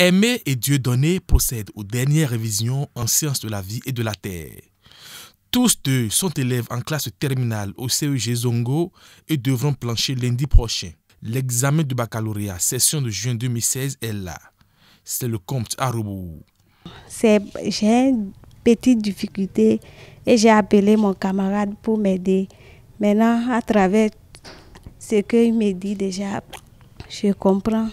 Aimé et Dieu donné procèdent aux dernières révisions en sciences de la vie et de la terre. Tous deux sont élèves en classe terminale au CEG Zongo et devront plancher lundi prochain. L'examen du baccalauréat, session de juin 2016, est là. C'est le compte rebours. J'ai une petite difficulté et j'ai appelé mon camarade pour m'aider. Maintenant, à travers ce qu'il me dit déjà, je comprends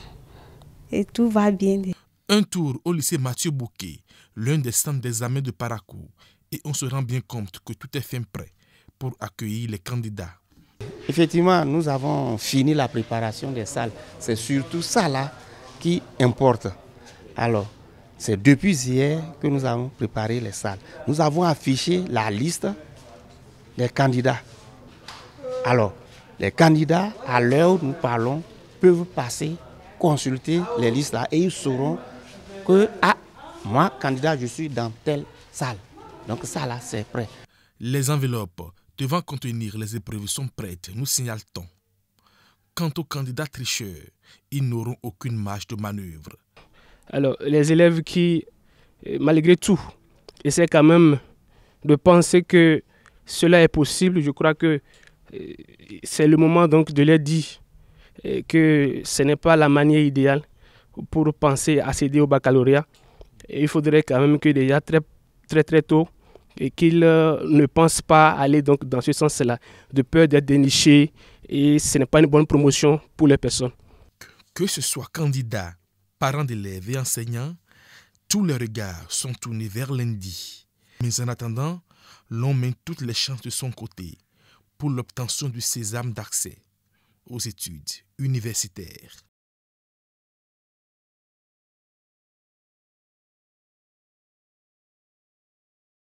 et tout va bien. Un tour au lycée Mathieu Bouquet, l'un des centres d'examen de Paracour, et on se rend bien compte que tout est fin prêt pour accueillir les candidats. Effectivement, nous avons fini la préparation des salles. C'est surtout ça là qui importe. Alors, c'est depuis hier que nous avons préparé les salles. Nous avons affiché la liste des candidats. Alors, les candidats, à l'heure où nous parlons, peuvent passer consulter les listes là et ils sauront que, ah, moi, candidat, je suis dans telle salle. Donc ça là, c'est prêt. Les enveloppes devant contenir les épreuves sont prêtes, nous signale-t-on. Quant aux candidats tricheurs, ils n'auront aucune marge de manœuvre. Alors, les élèves qui, euh, malgré tout, essaient quand même de penser que cela est possible, je crois que euh, c'est le moment donc de les dire que ce n'est pas la manière idéale pour penser à céder au baccalauréat. il faudrait quand même que déjà très très très tôt et qu'ils euh, ne pensent pas aller donc dans ce sens-là, de peur d'être dénichés et ce n'est pas une bonne promotion pour les personnes. Que ce soit candidat, parents d'élèves et enseignants, tous les regards sont tournés vers lundi. Mais en attendant, l'on met toutes les chances de son côté pour l'obtention du sésame d'accès aux études universitaires.